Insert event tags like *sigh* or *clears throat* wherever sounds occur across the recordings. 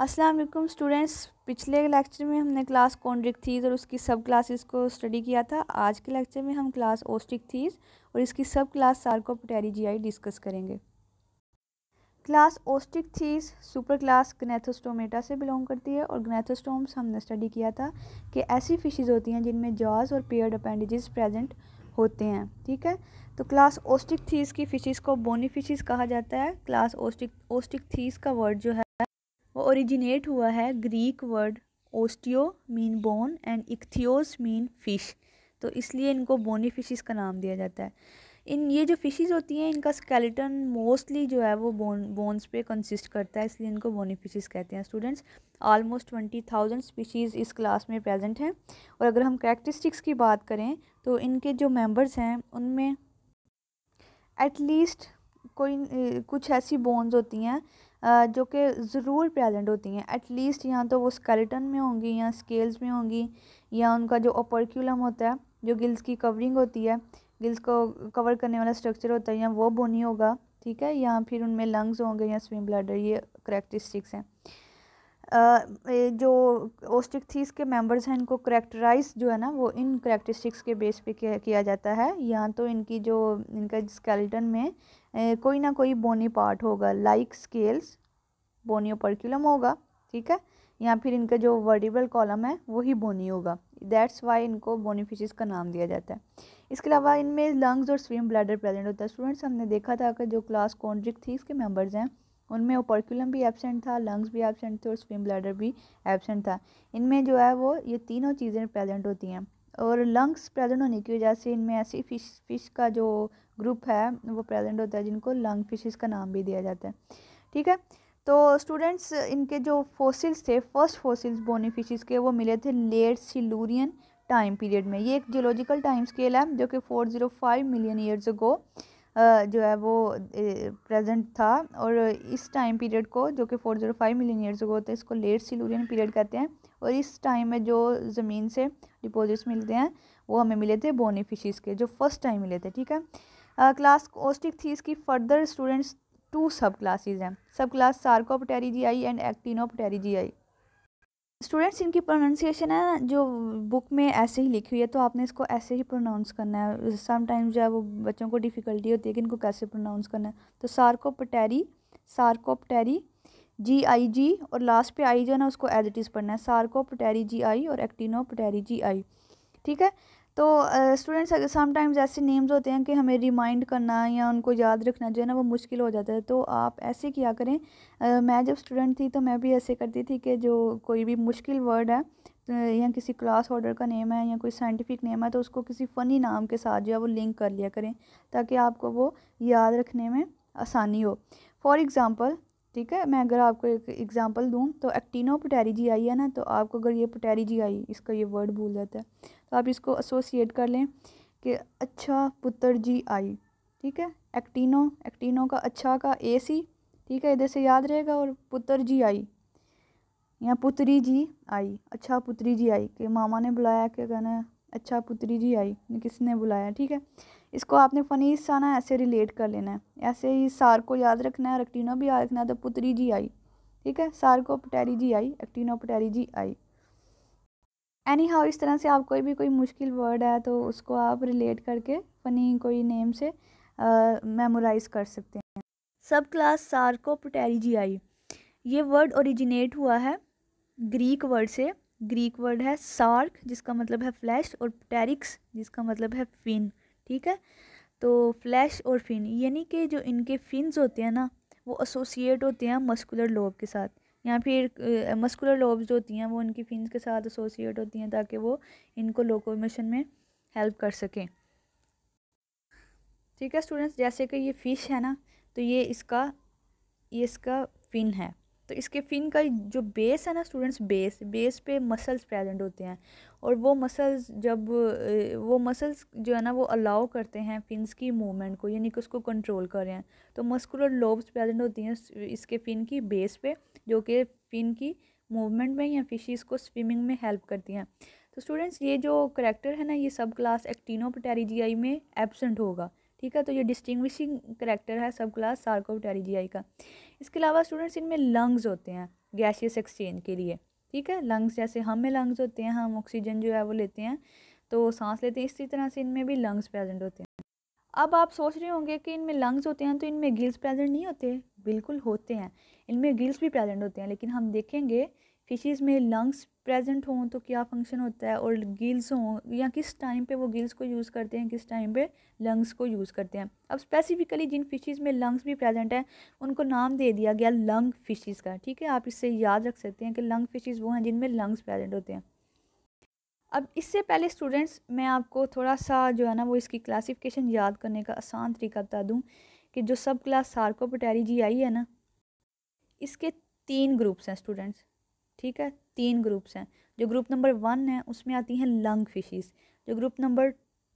अस्सलाम वालेकुम स्टूडेंट्स पिछले लेक्चर में हमने क्लास कॉन्ड्रिक थीज और उसकी सब क्लासेस को स्टडी किया था आज के लेक्चर में हम क्लास ओस्टिक थीज और इसकी सब क्लास सार्को जी आई डिस्कस करेंगे class Osteichthyes super class Gnathostomata से बिलोंग करती है और गनेथोस्टोम्स हमने स्टडी किया था कि ऐसी फिशेज़ होती हैं जिनमें जॉज और पेयर्ड अपेंडिज प्रेजेंट होते हैं ठीक है तो क्लास ओस्टिक थीज की फिशेज़ को बोनी फिशेज़ कहा जाता है क्लास ओस्टिक ओस्टिक थीज का वर्ड जो है वो ओरिजिनेट हुआ है Greek word osteo mean bone and ichthyos mean fish तो इसलिए इनको बोनी फिशेस का नाम दिया जाता है इन ये जो फिशेस होती हैं इनका स्केलेटन मोस्टली जो है वो बोन बोन्स पे कंसिस्ट करता है इसलिए इनको बोनी फिशेस कहते हैं students almost twenty thousand species इस क्लास में प्रेजेंट हैं और अगर हम करेक्टरिस्टिक्स की बात करें तो इनके जो मेंबर्स हैं उनमें एटलीस्ट कोई कुछ ऐसी बोन्स होती हैं जो कि ज़रूर प्रेजेंट होती हैं एटलीस्ट या तो वो स्केलेटन में होंगी या स्केल्स में होंगी या उनका जो ओपरक्यूलम होता है जो गिल्स की कवरिंग होती है गिल्स को कवर करने वाला स्ट्रक्चर होता है या वो बोनी होगा ठीक है या फिर उनमें लंग्स होंगे या स्विम ब्लडर ये करेक्टरिस्टिक्स हैं जो थीस के मेंबर्स हैं इनको करेक्टराइज जो है ना वो इन करेक्टरिस्टिक्स के बेस पे किया जाता है या तो इनकी जो इनका स्केलेटन में कोई ना कोई बोनी पार्ट होगा लाइक स्केल्स बोनियो परक्यूलम होगा ठीक है या फिर इनका जो वर्डिबल कॉलम है वही बोनी होगा दैट्स वाई इनको बोनीफिशेस का नाम दिया जाता है इसके अलावा इनमें लंग्स और स्विम ब्लैडर प्रेजेंट होता है स्टूडेंट्स हमने देखा था कि जो क्लास कॉन्ड्रिक थी इसके मेम्बर्स हैं उनमें ओपरक्यूलम भी एबसेंट था लंग्स भी एबसेंट थे और स्विम ब्लैडर भी एबसेंट था इनमें जो है वो ये तीनों चीज़ें प्रेजेंट होती हैं और लंग्स प्रेजेंट होने की वजह से इनमें ऐसी फिश फिश का जो ग्रुप है वो प्रेजेंट होता है जिनको लंग फिशेस का नाम भी दिया जाता है ठीक है तो स्टूडेंट्स इनके जो फोसिल्स थे फर्स्ट फोसिल्स फिशेस के वो मिले थे लेट सिलूरियन टाइम पीरियड में ये एक जियोलॉजिकल टाइम स्केल है जो कि four zero five million years ago जो है वो प्रेजेंट था और इस टाइम पीरियड को जो कि four zero five million years ago होते हैं इसको लेट सिलूरियन पीरियड कहते हैं और इस टाइम में जो ज़मीन से डिपॉजिट्स मिलते हैं वो हमें मिले थे बोनीफिशीज़ के जो फर्स्ट टाइम मिले थे ठीक है क्लास ओस्टिक थी इसकी further students two subclasses हैं subclass I and I students इनकी प्रोनाउंसिएशन है जो बुक में ऐसे ही लिखी हुई है तो आपने इसको ऐसे ही प्रोनाउंस करना है समटाइम्स जो है वो बच्चों को डिफ़िकल्टी होती है कि इनको कैसे प्रोनाउंस करना है तो सार्कोपटेरी सार्कोपटेरी जी आई जी और लास्ट पे आई जो है ना उसको एज इट इज़ पढ़ना है सार्कोपटेरी जी आई और एक्टिनोपटेरी जी आई ठीक है तो स्टूडेंट्स अगर समटाइम्स ऐसे नेम्स होते हैं कि हमें रिमाइंड करना या उनको याद रखना जो है ना वो मुश्किल हो जाता है तो आप ऐसे किया करें uh, मैं जब स्टूडेंट थी तो मैं भी ऐसे करती थी कि जो कोई भी मुश्किल वर्ड है या किसी क्लास ऑर्डर का नेम है या कोई साइंटिफिक नेम है तो उसको किसी फ़नी नाम के साथ जो है वो लिंक कर लिया करें ताकि आपको वो याद रखने में आसानी हो फॉर एग्ज़ाम्पल ठीक है मैं अगर आपको एक एग्ज़ाम्पल दूँ तो एक्टिनो पटेरी जी आई है ना तो आपको अगर ये पटेरी जी आई इसका ये वर्ड भूल जाता है तो आप इसको एसोसिएट कर लें कि अच्छा पुत्र जी आई ठीक है एक्टिनो एक्टिनो का अच्छा का ए सी ठीक है इधर से याद रहेगा और पुत्र जी आई या पुत्री जी आई अच्छा पुत्री जी आई कि मामा ने बुलाया क्या कहना है अच्छा पुत्री जी आई किसने बुलाया ठीक है इसको आपने फ़नी ना ऐसे रिलेट कर लेना है ऐसे ही सार को याद रखना है रेक्टिनो भी याद रखना है तो पुत्री जी आई ठीक है Sarcopterygii Actinopterygii anyhow इस तरह से आप कोई भी कोई मुश्किल वर्ड है तो उसको आप रिलेट करके फ़नी कोई नेम से मेमोराइज कर सकते हैं सब क्लास सार्को आई ये वर्ड ओरिजिनेट हुआ है ग्रीक वर्ड से ग्रीक वर्ड है सार्क जिसका मतलब है फ्लैश और पटेरिक्स जिसका मतलब है फिन ठीक है तो फ्लैश और फिन यानी कि जो इनके फिन्स होते हैं ना वो एसोसिएट होते हैं मस्कुलर लोब के साथ या फिर मस्कुलर लोब्स जो होती हैं वो उनकी फिन के साथ एसोसिएट होती हैं ताकि वो इनको लोकोमेशन में हेल्प कर सकें ठीक है स्टूडेंट्स जैसे कि ये फ़िश है ना तो ये इसका ये इसका फिन है तो इसके फिन का जो बेस है ना स्टूडेंट्स बेस बेस पे मसल्स प्रेजेंट होते हैं और वो मसल्स जब वो मसल्स जो है ना वो अलाउ करते हैं फिन्स की मूवमेंट को यानी कि उसको कंट्रोल कर रहे हैं तो मस्कुलर लोब्स प्रेजेंट होती हैं इसके फिन की बेस पे जो कि फिन की मूवमेंट में या फिशीज़ को स्विमिंग में हेल्प करती हैं तो स्टूडेंट्स ये जो करेक्टर है ना ये सब क्लास एक्टिनो में एबसेंट होगा ठीक है तो ये डिस्टिंग्विशिंग करेक्टर है सब क्लास सार्कोपटेरिजियाई का इसके अलावा स्टूडेंट्स इनमें लंग्स होते हैं गैशियस एक्सचेंज के लिए ठीक है लंग्स जैसे हम में लंग्स होते हैं हम ऑक्सीजन जो है वो लेते हैं तो सांस लेते हैं इसी तरह से इनमें भी लंग्स प्रेजेंट होते हैं अब आप सोच रहे होंगे कि इनमें लंग्स होते हैं तो इनमें गिल्स प्रेजेंट नहीं होते बिल्कुल होते हैं इनमें गिल्स भी प्रेजेंट होते हैं लेकिन हम देखेंगे फिशेज़ में लंग्स प्रेजेंट हों तो क्या फंक्शन होता है और गिल्स हों या किस टाइम पे वो गिल्स को यूज़ करते हैं किस टाइम पे लंग्स को यूज़ करते हैं अब स्पेसिफिकली जिन फिशेज़ में लंग्स भी प्रेजेंट हैं उनको नाम दे दिया गया लंग फिशेज़ का ठीक है आप इससे याद रख सकते हैं कि लंग फिशेज़ वो हैं जिनमें लंग्स प्रेजेंट होते हैं अब इससे पहले स्टूडेंट्स मैं आपको थोड़ा सा जो है ना वो इसकी क्लासिफिकेशन याद करने का आसान तरीका बता दूँ कि जो सब क्लास सार्को जी आई है ना इसके तीन ग्रुप्स हैं स्टूडेंट्स ठीक है तीन ग्रुप्स हैं जो ग्रुप नंबर वन है उसमें आती हैं लंग फिशीज़ जो ग्रुप नंबर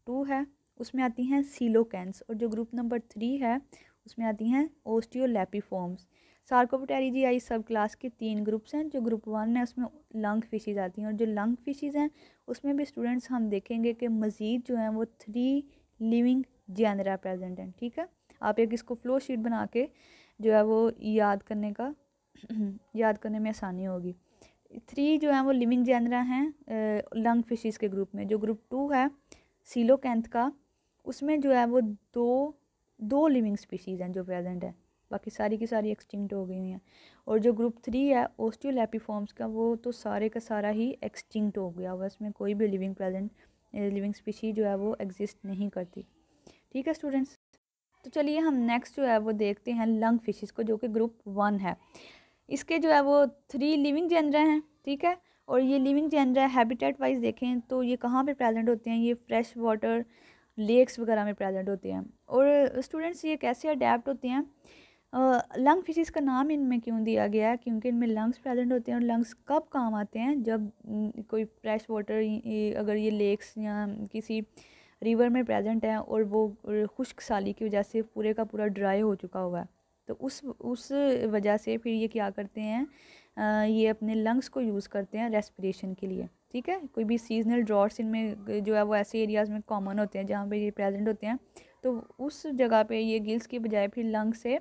टू है उसमें आती हैं सीलोकैंस और जो ग्रुप नंबर थ्री है उसमें आती हैं ओस्टियोलेपीफॉर्म्स आई सब क्लास के तीन ग्रुप्स हैं जो ग्रुप वन है उसमें लंग फिशेज़ आती हैं और जो लंग फिशेज़ हैं उसमें भी स्टूडेंट्स हम देखेंगे कि मज़ीद जो हैं वो थ्री लिविंग जैनरा प्रेजेंट हैं ठीक है आप एक इसको फ्लो शीट बना के जो है वो याद करने का *clears throat* याद करने में आसानी होगी थ्री जो हैं वो लिविंग जैनरा हैं लंग फिशेस के ग्रुप में जो ग्रुप टू है सीलोकैंथ का उसमें जो है वो दो दो लिविंग स्पीशीज़ हैं जो प्रेजेंट है बाकी सारी की सारी एक्सटिंक्ट हो गई हुई हैं और जो ग्रुप थ्री है ओस्टियोलैपीफॉर्म्स का वो तो सारे का सारा ही एक्सटिंक्ट हो गया हुआ उसमें कोई भी लिविंग प्रेजेंट लिविंग स्पीशी जो है वो एग्जिस्ट नहीं करती ठीक है स्टूडेंट्स तो चलिए हम नेक्स्ट जो है वो देखते हैं लंग फिशेस को जो कि ग्रुप वन है इसके जो है वो थ्री लिविंग जेनरा हैं ठीक है और ये लिविंग जेनरा हैबिटेट वाइज देखें तो ये कहाँ पे प्रेजेंट होते हैं ये फ्रेश वाटर लेक्स वगैरह में प्रेजेंट होते हैं और स्टूडेंट्स ये कैसे अडेप्ट होते हैं लंग फिशेस का नाम इनमें क्यों दिया गया है क्योंकि इनमें लंग्स प्रेजेंट होते हैं और लंग्स कब काम आते हैं जब कोई फ्रेश वाटर अगर ये लेक्स या किसी रिवर में प्रेजेंट है और वो खुश्क साली की वजह से पूरे का पूरा ड्राई हो चुका हुआ है तो उस उस वजह से फिर ये क्या करते हैं ये अपने लंग्स को यूज़ करते हैं रेस्पिरेशन के लिए ठीक है कोई भी सीजनल ड्रॉट्स इनमें जो है वो ऐसे एरियाज़ में कॉमन होते हैं जहाँ पे ये प्रेजेंट होते हैं तो उस जगह पे ये गिल्स के बजाय फिर लंग्स से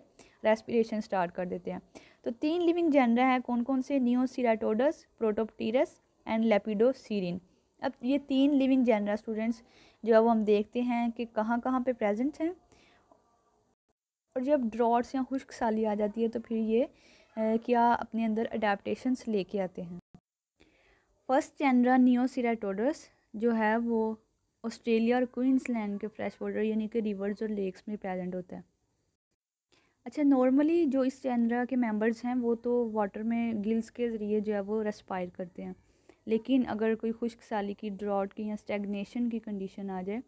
रेस्पिरेशन स्टार्ट कर देते हैं तो तीन लिविंग जनरा है कौन कौन से नियोसीराटोडस प्रोटोपटीरस एंड लेपिडोसरिन अब ये तीन लिविंग जनरा स्टूडेंट्स जो है वो हम देखते हैं कि कहाँ कहाँ पर प्रेजेंट हैं और जब ड्रॉट्स या खुश्क साली आ जाती है तो फिर ये क्या अपने अंदर अडेप्टशंस लेके आते हैं फर्स्ट जेनरा नियोसिराटोडस जो है वो ऑस्ट्रेलिया और क्वींसलैंड के फ्रेश वाटर यानी कि रिवर्स और लेक्स में प्रेजेंट होता है अच्छा नॉर्मली जो इस चैनरा के मेंबर्स हैं वो तो वाटर में गिल्स के ज़रिए जो है वो रेस्पायर करते हैं लेकिन अगर कोई खुश्क साली की ड्रॉट की या स्टेगनेशन की कंडीशन आ जाए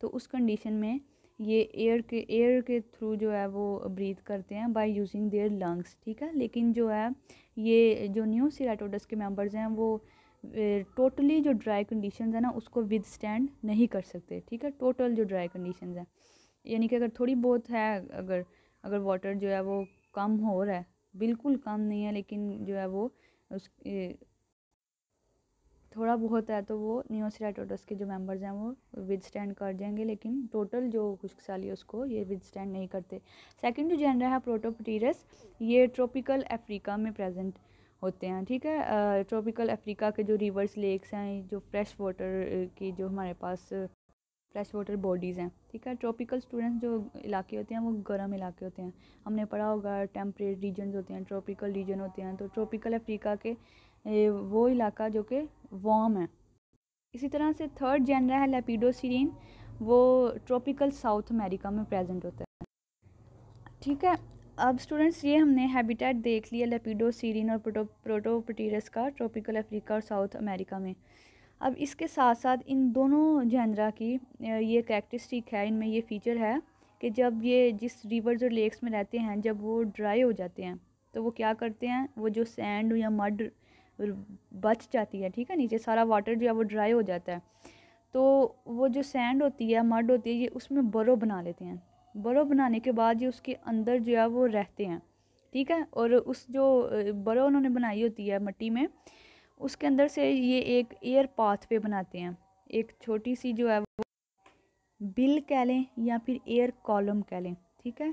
तो उस कंडीशन में ये एयर के एयर के थ्रू जो है वो ब्रीथ करते हैं बाय यूजिंग देयर लंग्स ठीक है लेकिन जो है ये जो न्यू सीराटोडस के मेंबर्स हैं वो टोटली जो ड्राई कंडीशंस है ना उसको विद स्टैंड नहीं कर सकते ठीक है टोटल जो ड्राई कंडीशंस हैं यानी कि अगर थोड़ी बहुत है अगर अगर वाटर जो है वो कम हो रहा है बिल्कुल कम नहीं है लेकिन जो है वो उस थोड़ा बहुत है तो वो न्यूसराटोडस के जो मेंबर्स हैं वो विदस्टैंड कर जाएंगे लेकिन टोटल जो खुशकसाली है उसको ये विदस्टैंड नहीं करते सेकंड जो जेंडर है प्रोटोपटीरस ये ट्रॉपिकल अफ्रीका में प्रेजेंट होते हैं ठीक है ट्रॉपिकल अफ्रीका के जो रिवर्स लेक्स हैं जो फ्रेश वाटर की जो हमारे पास फ्रेश वाटर बॉडीज़ हैं ठीक है ट्रॉपिकल स्टूडेंट्स जो इलाके होते हैं वो गर्म इलाके होते हैं हमने पढ़ा होगा टेम्परेट रीजन होते हैं ट्रॉपिकल रीजन होते हैं तो ट्रॉपिकल अफ्रीका के वो इलाका जो कि वॉम है इसी तरह से थर्ड जनरा है लेपिडोसरीन वो ट्रॉपिकल साउथ अमेरिका में प्रेजेंट होता है ठीक है अब स्टूडेंट्स ये हमने हैबिटेट देख लिया लेपिडोसिरीन और प्रोटो प्रोटोपटीरस का ट्रॉपिकल अफ्रीका और साउथ अमेरिका में अब इसके साथ साथ इन दोनों जेनरा की ये करेक्ट्रिस्टिक है इनमें ये फ़ीचर है कि जब ये जिस रिवर्स और लेक्स में रहते हैं जब वो ड्राई हो जाते हैं तो वो क्या करते हैं वो जो सैंड या मड बच जाती है ठीक है नीचे सारा वाटर जो है वो ड्राई हो जाता है तो वो जो सैंड होती है मड होती है ये उसमें बरो बना लेते हैं बरो बनाने के बाद ये उसके अंदर जो है वो रहते हैं ठीक है और उस जो बरो उन्होंने बनाई होती है मट्टी में उसके अंदर से ये एक एयर पाथ पे बनाते हैं एक छोटी सी जो है वो बिल कह लें या फिर एयर कॉलम कह लें ठीक है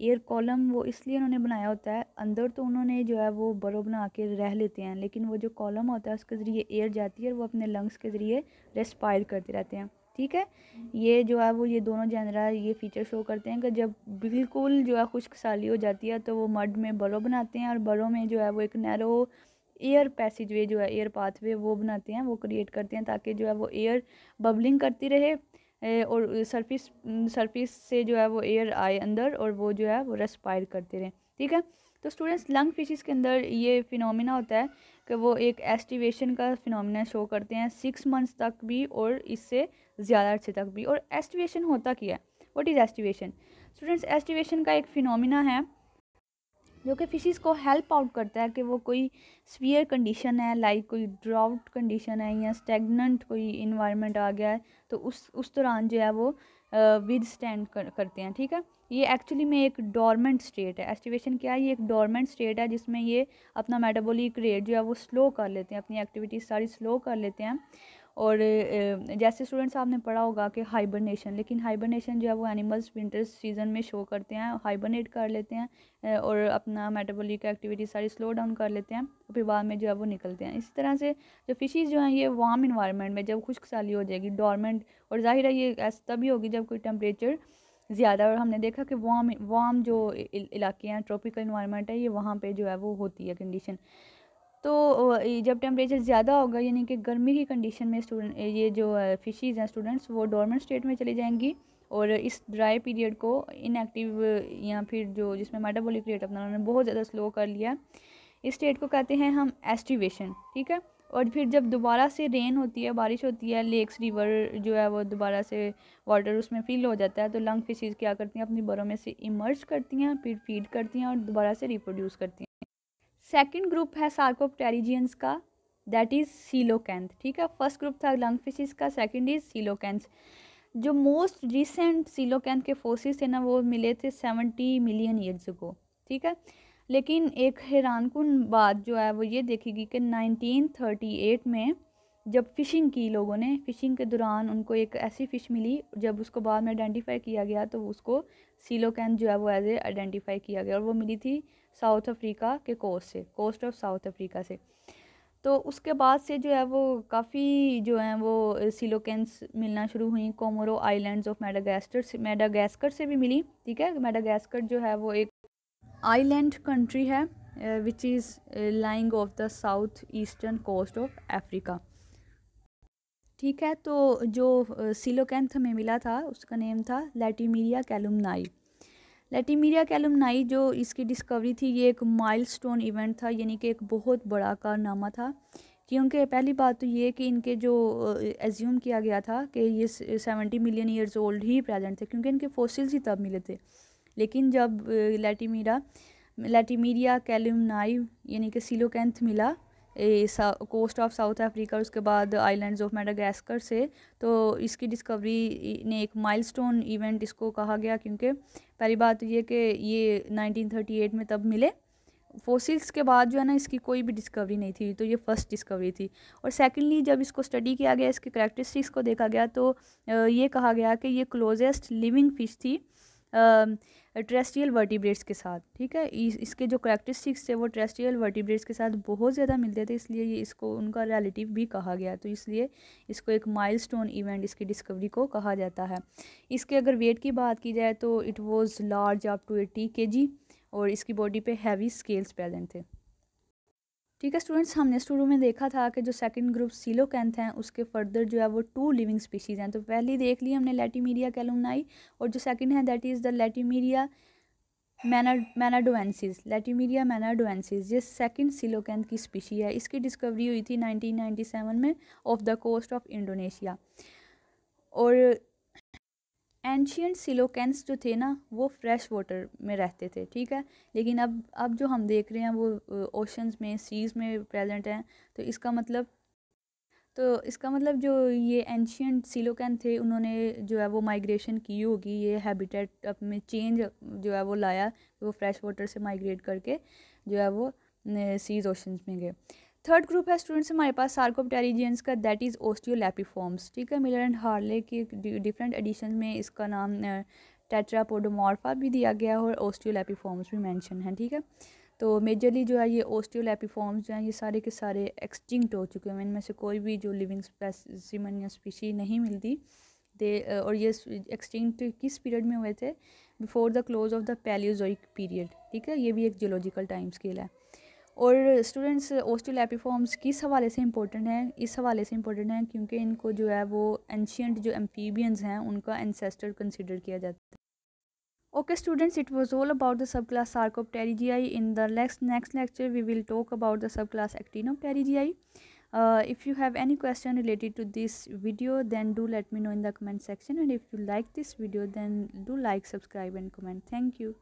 एयर कॉलम वो इसलिए उन्होंने बनाया होता है अंदर तो उन्होंने जो है वो बर्व बना के रह लेते हैं लेकिन वो जो कॉलम होता है उसके ज़रिए एयर जाती है और वो अपने लंग्स के ज़रिए रेस्पायर करते रहते हैं ठीक है ये जो है वो ये दोनों जानवर ये फीचर शो करते हैं कि जब बिल्कुल जो है खुश्क साली हो जाती है तो वो मड में बर्व बनाते हैं और बर्व में जो है वो एक नैरो एयर पैसेज वे जो है एयर पाथवे वो बनाते हैं वो क्रिएट करते हैं ताकि जो है वो एयर बबलिंग करती रहे और सरफेस सरफेस से जो है वो एयर आए अंदर और वो जो है वो रेस्पायर करते रहें ठीक है तो स्टूडेंट्स लंग फिशेस के अंदर ये फिनोमिना होता है कि वो एक एस्टिवेशन का फिनोमिना शो करते हैं सिक्स मंथ्स तक भी और इससे ज़्यादा अर्से तक भी और एस्टिवेशन होता क्या है what is aestivation students aestivation का एक फ़िनोमिना है जो कि फिशेस को हेल्प आउट करता है कि वो कोई स्वियर कंडीशन है लाइक कोई ड्राउट कंडीशन है या स्टेगनेंट कोई इन्वायरमेंट आ गया है तो उस उस दौरान जो है वो विद स्टैंड कर, करते हैं ठीक है ये एक्चुअली में एक डॉर्मेंट स्टेट है एक्टिवेशन क्या है ये एक डोरमेंट स्टेट है जिसमें ये अपना मेटाबॉलिक रेट जो है वो स्लो कर लेते हैं अपनी एक्टिविटीज़ सारी स्लो कर लेते हैं और जैसे स्टूडेंट्स आपने पढ़ा होगा कि हाइबरनेशन लेकिन हाइबरनेशन जो है वो एनिमल्स विंटर सीजन में शो करते हैं हाइबरनेट कर लेते हैं और अपना मेटाबॉलिक एक्टिविटी सारी स्लो डाउन कर लेते हैं और फिर बाद में जो है वो निकलते हैं इसी तरह से जो फिशेज़ जो हैं ये वार्म इन्वायरमेंट में जब खुश्क साली हो जाएगी डॉर्मेंट और जाहिर है ये ऐसा तभी होगी जब कोई टेम्परेचर ज़्यादा और हमने देखा कि वार्म वार्म जो इलाके हैं ट्रॉपिकल इन्वायरमेंट है ये वहाँ पर जो है वो होती है कंडीशन तो जब टेम्परेचर ज़्यादा होगा यानी कि गर्मी की कंडीशन में स्टूडेंट ये जो फिशीज हैं स्टूडेंट्स वो डॉर्मेंट स्टेट में चली जाएंगी और इस ड्राई पीरियड को इनएक्टिव या फिर जो जिसमें मेटाबॉलिक रेट अपना उन्होंने बहुत ज़्यादा स्लो कर लिया इस स्टेट को कहते हैं हम एस्टिवेशन ठीक है और फिर जब दोबारा से रेन होती है बारिश होती है लेक्स रिवर जो है वो दोबारा से वाटर उसमें फिल हो जाता है तो लंग फिशीज़ क्या करती हैं अपनी बरों में से इमर्ज करती हैं फिर फीड करती हैं और दोबारा से रिप्रोड्यूस करती हैं सेकेंड ग्रुप है सार्कोप्टेरिजियंस का दैट इज़ सीलोकैंथ ठीक है फर्स्ट ग्रुप था लंगफिशिस का सेकेंड इज़ सीलोकैंथ जो मोस्ट रिसेंट सीलोकैंथ के फोसिस थे ना वो मिले थे सेवेंटी मिलियन ईयर्स को ठीक है लेकिन एक हैरान कन बात जो है वो ये देखेगी कि नाइनटीन थर्टी एट में जब फ़िशिंग की लोगों ने फ़िशिंग के दौरान उनको एक ऐसी फ़िश मिली जब उसको बाद में आइडेंटिफाई किया गया तो उसको सीलोकैन जो है वो एज ए आइडेंटिफाई किया गया और वो मिली थी साउथ अफ्रीका के कोस्ट से कोस्ट ऑफ साउथ अफ्रीका से तो उसके बाद से जो है वो काफ़ी जो है वो सिलोकेंस मिलना शुरू हुई कोमोरो आइलैंड्स ऑफ मेडागास्कर से मेडागास्कर से भी मिली ठीक है मेडागास्कर जो है वो एक आइलैंड कंट्री है which is lying off the south eastern coast of Africa ठीक है तो जो सिलोकैंथ हमें मिला था उसका नेम था लैटीमीरिया कैलुमनाई लेटीमीरिया के एलमनाई जो इसकी डिस्कवरी थी ये एक माइलस्टोन इवेंट था यानी कि एक बहुत बड़ा कारनामा था क्योंकि पहली बात तो ये कि इनके जो एज्यूम किया गया था कि ये सेवेंटी मिलियन ईयर्स ओल्ड ही प्रेजेंट थे क्योंकि इनके फोसिल्स ही तब मिले थे लेकिन जब लेटीमीरा लेटीमीरिया कैलमनाई यानी कि सिलोकेंथ मिला कोस्ट ऑफ साउथ अफ्रीका उसके बाद आइलैंड्स ऑफ मेडागास्कर से तो इसकी डिस्कवरी ने एक माइलस्टोन इवेंट इसको कहा गया क्योंकि पहली बात तो ये कि ये 1938 में तब मिले फोसिल्स के बाद जो है ना इसकी कोई भी डिस्कवरी नहीं थी तो ये फ़र्स्ट डिस्कवरी थी और सेकेंडली जब इसको स्टडी किया गया इसके करेक्टरिस्टिक्स को देखा गया तो ये कहा गया कि ये क्लोजेस्ट लिविंग फिश थी ट्रेस्ट्रियल वर्टिब्रेट्स के साथ ठीक है इस, इसके जो करेक्टरिस्टिक्स थे वो ट्रेस्टियल वर्टिब्रेट्स के साथ बहुत ज़्यादा मिलते थे इसलिए ये इसको उनका रिलेटिव भी कहा गया तो इसलिए इसको एक माइलस्टोन इवेंट इसकी डिस्कवरी को कहा जाता है इसके अगर वेट की बात की जाए तो it was large up to eighty के और इसकी बॉडी पर हैवी स्केल्स प्रेजेंट थे ठीक है स्टूडेंट्स हमने शुरू में देखा था कि जो सेकंड ग्रुप सीलोकैंथ हैं उसके फर्दर जो है वो टू लिविंग स्पीशीज़ हैं तो पहली देख ली हमने लेटीमीरिया कैलुमनाई और जो सेकंड है दैट इज़ द लेटीमीरिया मैना मैनाडोवेंसिस लेटीमीरिया मैनाडोवेंसिस ये सेकंड सिलोकैंथ की स्पीशी है इसकी डिस्कवरी हुई थी नाइनटीन में off the coast of Indonesia और एनशियट सिलोकेंस जो थे ना वो फ्रेश वाटर में रहते थे ठीक है लेकिन अब अब जो हम देख रहे हैं वो ओशंस में सीज़ में प्रेजेंट हैं तो इसका मतलब तो इसका मतलब जो ये एनशियट सिलोकैन थे उन्होंने जो है वो माइग्रेशन की होगी ये हैबिटेट में चेंज जो है वो लाया वो फ्रेश वाटर से माइग्रेट करके जो है वो सीज ओशंस में गए थर्ड ग्रुप है स्टूडेंट्स हमारे पास सार्कोपटेरिजियंस का दैट इज़ ओस्टियोलेपिफॉर्म्स ठीक है मिलर एंड हार्ले के डिफरेंट एडिशन में इसका नाम टेट्रापोडोमॉर्फा भी दिया गया है और ओस्टियोलेपिफॉर्म्स भी मैंशन है ठीक है तो मेजरली जो है ये ओस्टियोलेपिफॉर्म्स जो हैं ये सारे के सारे एक्सटिंक्ट हो चुके हैं इनमें से कोई भी जो लिविंग स्पेसिमन या स्पीशी नहीं मिलती दे और ये एक्सटिंक्ट किस पीरियड में हुए थे before the close of the Palaeozoic period ठीक है ये भी एक जियोलॉजिकल टाइम स्केल है और स्टूडेंट्स ऑस्ट्रोलैपीफॉर्म्स किस हवाले से इम्पोर्टेंट हैं इस हवाले से इम्पोर्टेंट हैं क्योंकि इनको जो है वो एनशियट जो एम्फीबियंस हैं उनका एनसेस्टर कंसिडर किया जाता है okay students it was all about the subclass Sarcopterygii in the next next lecture we will talk about the subclass Actinopterygii if you have any question related to this video then do let me know in the comment section and if you like this video then do like subscribe and comment thank you